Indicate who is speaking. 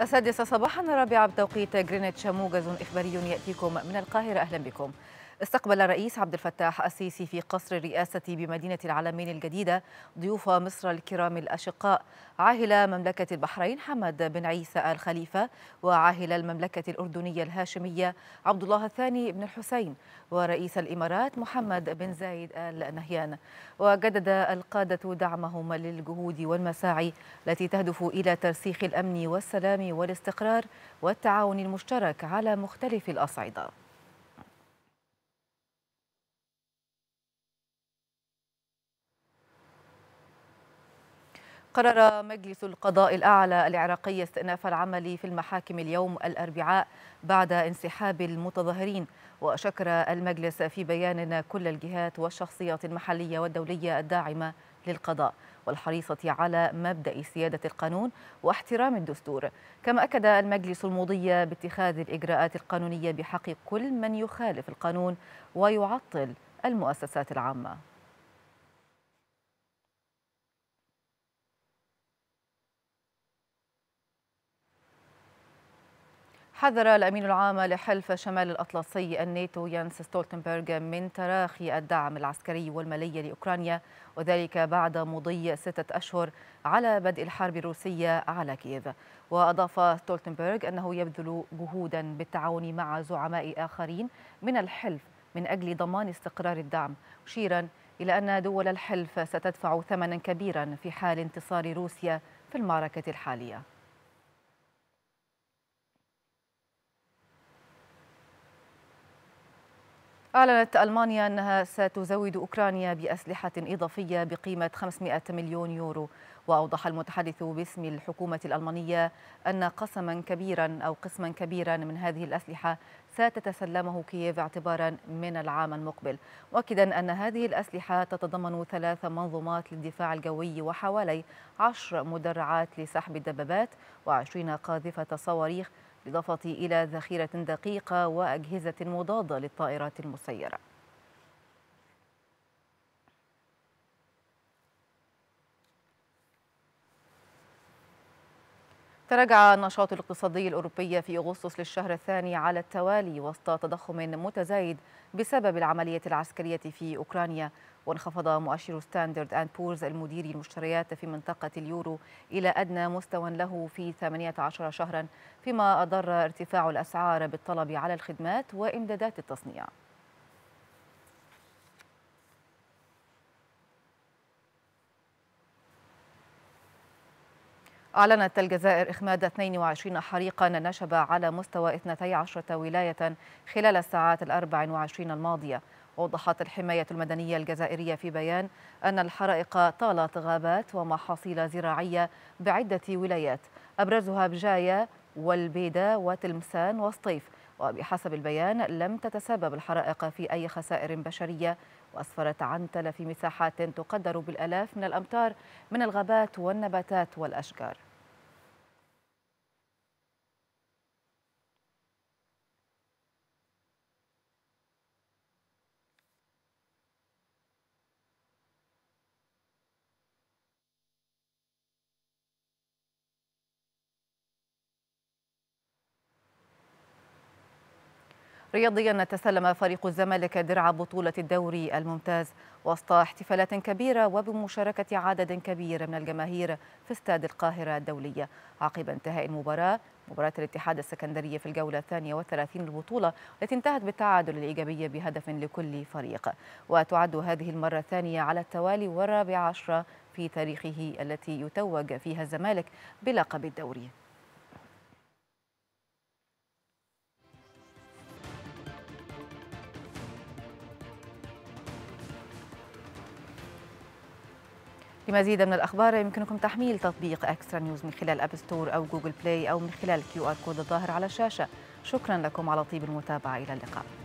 Speaker 1: السادسة صباحا رابعة بتوقيت جرينتش موجز إخباري يأتيكم من القاهرة أهلا بكم استقبل الرئيس عبد الفتاح السيسي في قصر الرئاسة بمدينة العالمين الجديدة ضيوف مصر الكرام الأشقاء عاهل مملكة البحرين حمد بن عيسى آل خليفة وعاهل المملكة الأردنية الهاشمية عبد الله الثاني بن الحسين ورئيس الإمارات محمد بن زايد آل نهيان وجدد القادة دعمهم للجهود والمساعي التي تهدف إلى ترسيخ الأمن والسلام والاستقرار والتعاون المشترك على مختلف الأصعدة قرر مجلس القضاء الأعلى العراقي استئناف العمل في المحاكم اليوم الأربعاء بعد انسحاب المتظاهرين وشكر المجلس في بيان كل الجهات والشخصيات المحلية والدولية الداعمة للقضاء والحريصة على مبدأ سيادة القانون واحترام الدستور كما أكد المجلس المضي باتخاذ الإجراءات القانونية بحق كل من يخالف القانون ويعطل المؤسسات العامة حذر الأمين العام لحلف شمال الأطلسي الناتو يانس ستولتنبرغ من تراخي الدعم العسكري والمالي لأوكرانيا وذلك بعد مضي ستة أشهر على بدء الحرب الروسية على كييف وأضاف ستولتنبرغ أنه يبذل جهودا بالتعاون مع زعماء آخرين من الحلف من أجل ضمان استقرار الدعم مشيرا إلى أن دول الحلف ستدفع ثمنا كبيرا في حال انتصار روسيا في المعركة الحالية أعلنت ألمانيا أنها ستزود أوكرانيا بأسلحة إضافية بقيمة 500 مليون يورو وأوضح المتحدث باسم الحكومة الألمانية أن قسما كبيرا أو قسما كبيرا من هذه الأسلحة ستتسلمه كييف اعتبارا من العام المقبل مؤكدا أن هذه الأسلحة تتضمن ثلاث منظومات للدفاع الجوي وحوالي عشر مدرعات لسحب الدبابات وعشرين قاذفة صواريخ بالإضافة إلى ذخيرة دقيقة وأجهزة مضادة للطائرات المسيرة تراجع النشاط الاقتصادي الأوروبي في أغسطس للشهر الثاني على التوالي وسط تضخم متزايد بسبب العملية العسكرية في أوكرانيا وانخفض مؤشر ستاندرد أند بورز المدير المشتريات في منطقة اليورو إلى أدنى مستوى له في 18 شهرا فيما أضر ارتفاع الأسعار بالطلب على الخدمات وإمدادات التصنيع أعلنت الجزائر إخماد 22 حريقا نشب على مستوى 12 ولاية خلال الساعات الأربع وعشرين الماضية وضحت الحماية المدنية الجزائرية في بيان أن الحرائق طالت غابات ومحاصيل زراعية بعدة ولايات أبرزها بجاية والبيدة وتلمسان وسطيف وبحسب البيان لم تتسبب الحرائق في أي خسائر بشرية وأسفرت عن تلف مساحات تقدر بالألاف من الأمتار من الغابات والنباتات والأشجار رياضيا تسلم فريق الزمالك درع بطولة الدوري الممتاز وسط احتفالات كبيرة وبمشاركة عدد كبير من الجماهير في استاد القاهرة الدولية عقب انتهاء المباراة مباراة الاتحاد السكندرية في الجولة الثانية والثلاثين للبطولة التي انتهت بالتعادل الإيجابي بهدف لكل فريق وتعد هذه المرة الثانية على التوالي والرابع عشرة في تاريخه التي يتوج فيها الزمالك بلقب الدوري لمزيد من الأخبار يمكنكم تحميل تطبيق أكسترا نيوز من خلال أب ستور أو جوجل بلاي أو من خلال كيو آر كود الظاهر على الشاشة شكرا لكم على طيب المتابعة إلى اللقاء